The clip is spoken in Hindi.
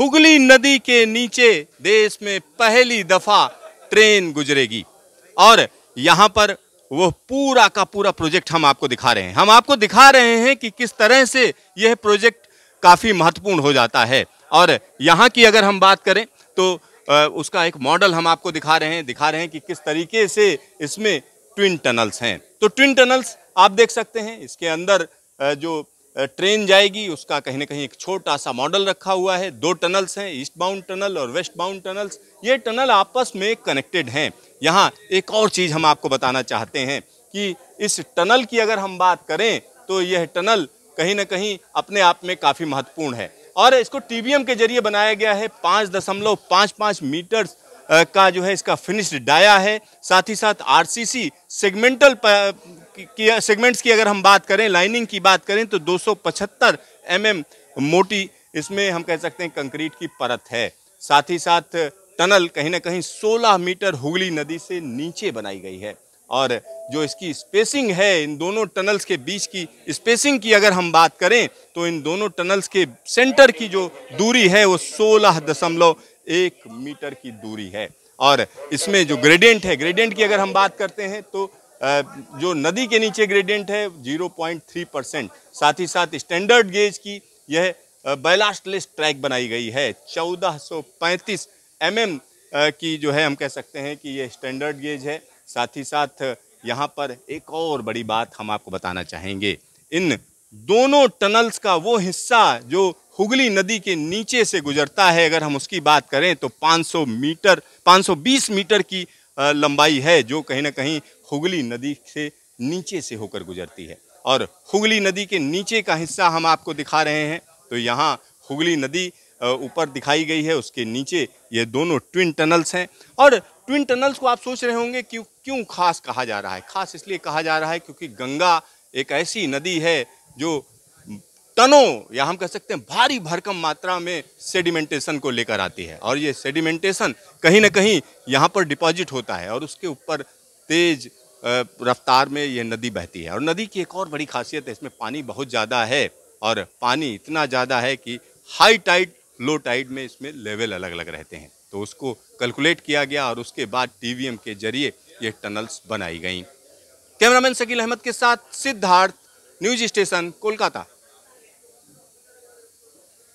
हुगली नदी के नीचे देश में पहली दफा ट्रेन गुजरेगी और यहाँ पर वो पूरा का पूरा प्रोजेक्ट हम आपको दिखा रहे हैं हम आपको दिखा रहे हैं कि किस तरह से यह प्रोजेक्ट काफ़ी महत्वपूर्ण हो जाता है और यहाँ की अगर हम बात करें तो उसका एक मॉडल हम आपको दिखा रहे हैं दिखा रहे हैं कि किस तरीके से इसमें ट्विन टनल्स हैं तो ट्विन टनल्स आप देख सकते हैं इसके अंदर जो ट्रेन जाएगी उसका कहीं ना कहीं एक छोटा सा मॉडल रखा हुआ है दो टनल्स हैं ईस्ट बाउंड टनल और वेस्ट बाउंड टनल्स ये टनल आपस में कनेक्टेड हैं यहाँ एक और चीज़ हम आपको बताना चाहते हैं कि इस टनल की अगर हम बात करें तो यह टनल कहीं ना कहीं अपने आप में काफ़ी महत्वपूर्ण है और इसको टी के जरिए बनाया गया है पाँच दशमलव पाँच पाँच मीटर्स का जो है इसका फिनिश्ड डाया है साथ ही साथ आरसीसी सेगमेंटल की सेगमेंट्स की अगर हम बात करें लाइनिंग की बात करें तो दो सौ mm मोटी इसमें हम कह सकते हैं कंक्रीट की परत है साथ ही साथ टनल कहीं ना कहीं 16 मीटर हुगली नदी से नीचे बनाई गई है और जो इसकी स्पेसिंग है इन दोनों टनल्स के बीच की स्पेसिंग की अगर हम बात करें तो इन दोनों टनल्स के सेंटर की जो दूरी है वो सोलह दशमलव एक मीटर की दूरी है और इसमें जो ग्रेडियंट है ग्रेडियंट की अगर हम बात करते हैं तो जो नदी के नीचे ग्रेडियंट है 0.3 परसेंट साथ ही साथ स्टैंडर्ड गेज की यह बैलास्टलेस ट्रैक बनाई गई है 1435 एम mm की जो है हम कह सकते हैं कि यह स्टैंडर्ड गेज है साथ ही साथ यहाँ पर एक और बड़ी बात हम आपको बताना चाहेंगे इन दोनों टनल्स का वो हिस्सा जो हुगली नदी के नीचे से गुजरता है अगर हम उसकी बात करें तो 500 मीटर 520 मीटर की लंबाई है जो कहीं ना कहीं हुगली नदी से नीचे से होकर गुजरती है और हुगली नदी के नीचे का हिस्सा हम आपको दिखा रहे हैं तो यहाँ हुगली नदी ऊपर दिखाई गई है उसके नीचे ये दोनों ट्विन टनल्स हैं और ट्विन टनल्स को आप सोच रहे होंगे कि क्यों खास कहा जा रहा है खास इसलिए कहा जा रहा है क्योंकि गंगा एक ऐसी नदी है जो तनों या हम कह सकते हैं भारी भरकम मात्रा में सेडिमेंटेशन को लेकर आती है और ये सेडिमेंटेशन कहीं ना कहीं यहाँ पर डिपॉजिट होता है और उसके ऊपर तेज रफ्तार में ये नदी बहती है और नदी की एक और बड़ी खासियत है इसमें पानी बहुत ज़्यादा है और पानी इतना ज़्यादा है कि हाई टाइड लो टाइड में इसमें लेवल अलग अलग रहते हैं तो उसको कैलकुलेट किया गया और उसके बाद टी के जरिए ये टनल्स बनाई गई कैमरामैन शकील अहमद के साथ सिद्धार्थ न्यूज स्टेशन कोलकाता